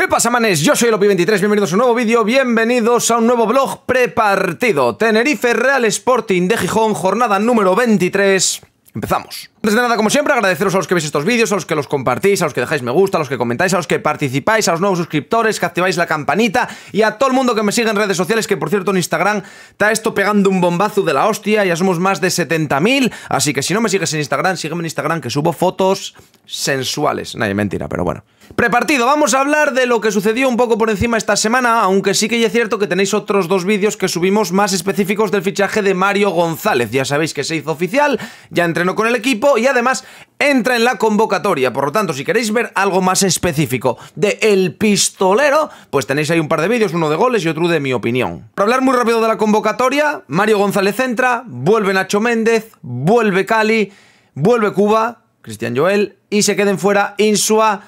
¿Qué pasa, manes? Yo soy el 23 bienvenidos a un nuevo vídeo, bienvenidos a un nuevo blog prepartido. Tenerife Real Sporting de Gijón, jornada número 23. Empezamos. Antes de nada, como siempre, agradeceros a los que veis estos vídeos, a los que los compartís, a los que dejáis me gusta, a los que comentáis, a los que participáis, a los nuevos suscriptores, que activáis la campanita y a todo el mundo que me sigue en redes sociales, que por cierto en Instagram está esto pegando un bombazo de la hostia, ya somos más de 70.000, así que si no me sigues en Instagram, sígueme en Instagram que subo fotos sensuales. Nadie mentira, pero bueno. Prepartido, vamos a hablar de lo que sucedió un poco por encima esta semana, aunque sí que es cierto que tenéis otros dos vídeos que subimos más específicos del fichaje de Mario González. Ya sabéis que se hizo oficial, ya entrenó con el equipo y además entra en la convocatoria. Por lo tanto, si queréis ver algo más específico de El Pistolero, pues tenéis ahí un par de vídeos, uno de goles y otro de mi opinión. Para hablar muy rápido de la convocatoria, Mario González entra, vuelve Nacho Méndez, vuelve Cali, vuelve Cuba, Cristian Joel y se queden fuera Insua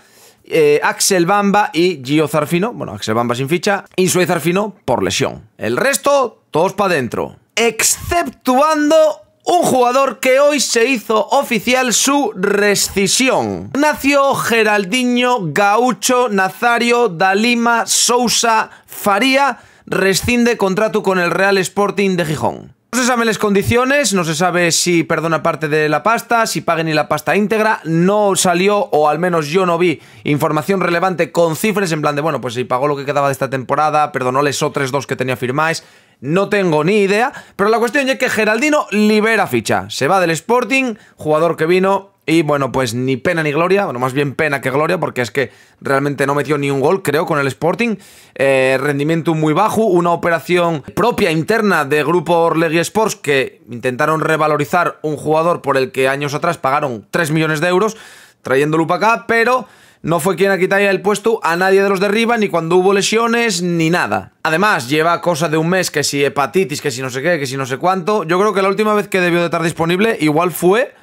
eh, Axel Bamba y Gio Zarfino. Bueno, Axel Bamba sin ficha. Y Zarfino por lesión. El resto, todos para adentro. Exceptuando un jugador que hoy se hizo oficial su rescisión. Ignacio Geraldinho Gaucho Nazario Dalima Sousa Faria rescinde contrato con el Real Sporting de Gijón. No se saben las condiciones, no se sabe si perdona parte de la pasta, si paguen y la pasta íntegra, no salió, o al menos yo no vi, información relevante con cifras en plan de, bueno, pues si pagó lo que quedaba de esta temporada, perdonó les otros dos que tenía firmáis, no tengo ni idea, pero la cuestión es que Geraldino libera ficha, se va del Sporting, jugador que vino y bueno, pues ni pena ni gloria, bueno, más bien pena que gloria, porque es que realmente no metió ni un gol, creo, con el Sporting. Eh, rendimiento muy bajo, una operación propia, interna de Grupo Orlegi Sports, que intentaron revalorizar un jugador por el que años atrás pagaron 3 millones de euros, trayéndolo para acá, pero no fue quien a quitarle el puesto a nadie de los de ni cuando hubo lesiones, ni nada. Además, lleva cosa de un mes que si hepatitis, que si no sé qué, que si no sé cuánto. Yo creo que la última vez que debió de estar disponible igual fue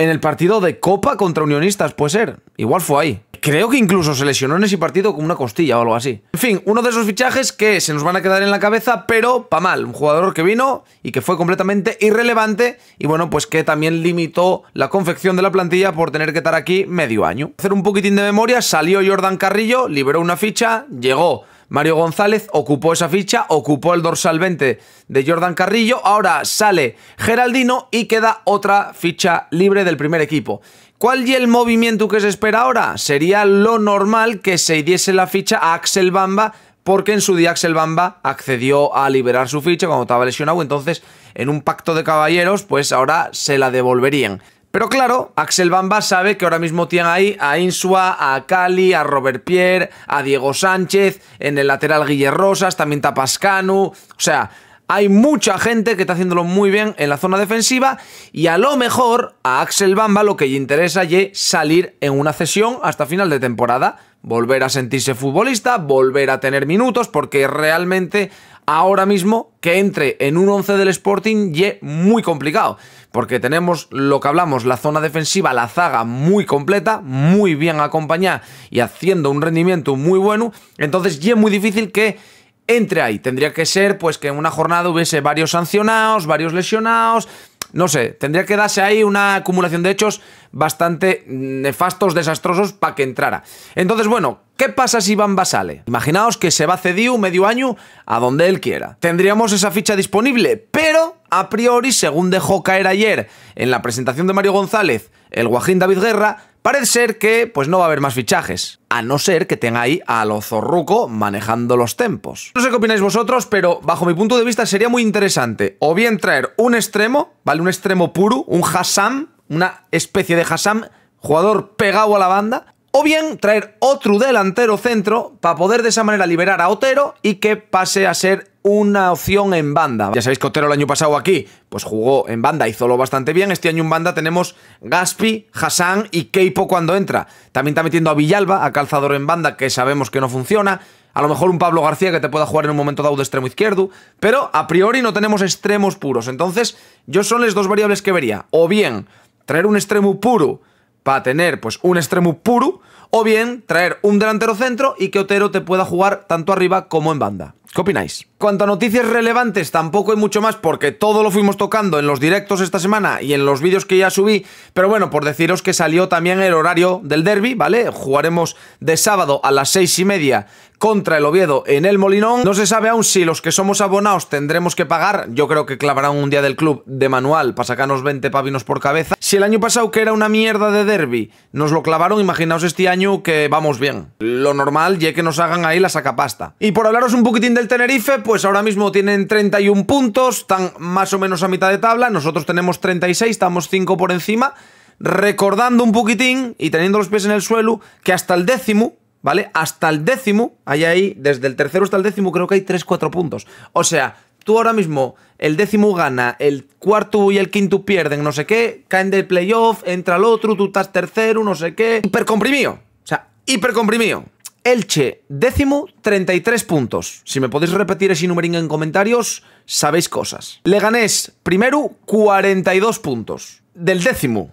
en el partido de Copa contra Unionistas, puede ser. Igual fue ahí. Creo que incluso se lesionó en ese partido con una costilla o algo así. En fin, uno de esos fichajes que se nos van a quedar en la cabeza, pero pa' mal. Un jugador que vino y que fue completamente irrelevante y bueno, pues que también limitó la confección de la plantilla por tener que estar aquí medio año. Hacer un poquitín de memoria, salió Jordan Carrillo, liberó una ficha, llegó Mario González ocupó esa ficha, ocupó el dorsal 20 de Jordan Carrillo, ahora sale Geraldino y queda otra ficha libre del primer equipo. ¿Cuál y el movimiento que se espera ahora? Sería lo normal que se diese la ficha a Axel Bamba, porque en su día Axel Bamba accedió a liberar su ficha cuando estaba lesionado, entonces en un pacto de caballeros, pues ahora se la devolverían. Pero claro, Axel Bamba sabe que ahora mismo tiene ahí a Insua, a Cali, a Robert Pierre, a Diego Sánchez, en el lateral Guille Rosas, también Tapascanu. O sea, hay mucha gente que está haciéndolo muy bien en la zona defensiva y a lo mejor a Axel Bamba lo que le interesa es salir en una cesión hasta final de temporada volver a sentirse futbolista, volver a tener minutos, porque realmente ahora mismo que entre en un 11 del Sporting y muy complicado, porque tenemos lo que hablamos, la zona defensiva, la zaga muy completa, muy bien acompañada y haciendo un rendimiento muy bueno, entonces ya es muy difícil que entre ahí. Tendría que ser pues que en una jornada hubiese varios sancionados, varios lesionados, no sé, tendría que darse ahí una acumulación de hechos bastante nefastos, desastrosos para que entrara. Entonces, bueno, ¿qué pasa si Bamba Basale? Imaginaos que se va a medio año a donde él quiera. Tendríamos esa ficha disponible, pero a priori, según dejó caer ayer en la presentación de Mario González el Guajín David Guerra, Parece ser que pues no va a haber más fichajes, a no ser que tenga ahí a lo zorruco manejando los tempos. No sé qué opináis vosotros, pero bajo mi punto de vista sería muy interesante o bien traer un extremo, ¿vale? Un extremo puro, un Hassam, una especie de Hassam, jugador pegado a la banda, o bien traer otro delantero centro para poder de esa manera liberar a Otero y que pase a ser una opción en banda. Ya sabéis que Otero el año pasado aquí, pues jugó en banda, hizo lo bastante bien. Este año en banda tenemos Gaspi, Hassan y Keipo cuando entra. También está metiendo a Villalba, a calzador en banda, que sabemos que no funciona. A lo mejor un Pablo García que te pueda jugar en un momento dado de extremo izquierdo. Pero a priori no tenemos extremos puros. Entonces, yo son las dos variables que vería. O bien, traer un extremo puro Va a tener pues un extremo puro o bien traer un delantero centro y que Otero te pueda jugar tanto arriba como en banda. ¿Qué opináis? Cuanto a noticias relevantes, tampoco hay mucho más porque todo lo fuimos tocando en los directos esta semana y en los vídeos que ya subí, pero bueno, por deciros que salió también el horario del derby, ¿vale? Jugaremos de sábado a las seis y media contra el Oviedo en el Molinón. No se sabe aún si los que somos abonados tendremos que pagar. Yo creo que clavarán un día del club de manual para sacarnos 20 pavinos por cabeza. Si el año pasado, que era una mierda de derby, nos lo clavaron, imaginaos este año que vamos bien. Lo normal ya que nos hagan ahí la sacapasta. Y por hablaros un poquitín del Tenerife, pues ahora mismo tienen 31 puntos, están más o menos a mitad de tabla. Nosotros tenemos 36, estamos 5 por encima recordando un poquitín y teniendo los pies en el suelo que hasta el décimo ¿vale? Hasta el décimo, hay ahí, desde el tercero hasta el décimo creo que hay 3-4 puntos. O sea, tú ahora mismo, el décimo gana, el cuarto y el quinto pierden, no sé qué, caen del playoff, entra el otro, tú estás tercero, no sé qué. Hipercomprimido, o sea, comprimido! Elche, décimo, 33 puntos. Si me podéis repetir ese numerín en comentarios, sabéis cosas. Leganés, primero, 42 puntos. Del décimo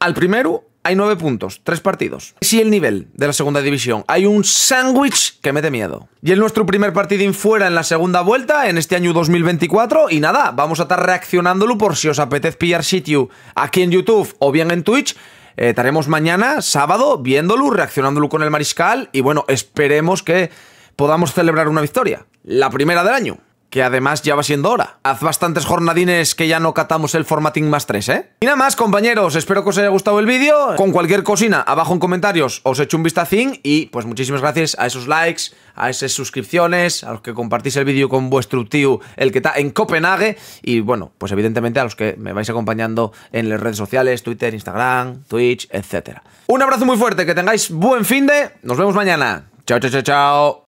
al primero, hay nueve puntos, tres partidos. Si el nivel de la segunda división hay un sándwich que mete miedo. Y el nuestro primer partidín fuera en la segunda vuelta, en este año 2024. Y nada, vamos a estar reaccionándolo por si os apetece pillar sitio aquí en YouTube o bien en Twitch. Eh, estaremos mañana, sábado, viéndolo, reaccionándolo con el mariscal. Y bueno, esperemos que podamos celebrar una victoria. La primera del año que además ya va siendo hora. Haz bastantes jornadines que ya no catamos el formatting más 3, ¿eh? Y nada más, compañeros, espero que os haya gustado el vídeo. Con cualquier cocina abajo en comentarios os echo un vistacín y pues muchísimas gracias a esos likes, a esas suscripciones, a los que compartís el vídeo con vuestro tío, el que está en Copenhague, y bueno, pues evidentemente a los que me vais acompañando en las redes sociales, Twitter, Instagram, Twitch, etc. Un abrazo muy fuerte, que tengáis buen fin de... Nos vemos mañana. Chao, chao, chao, chao.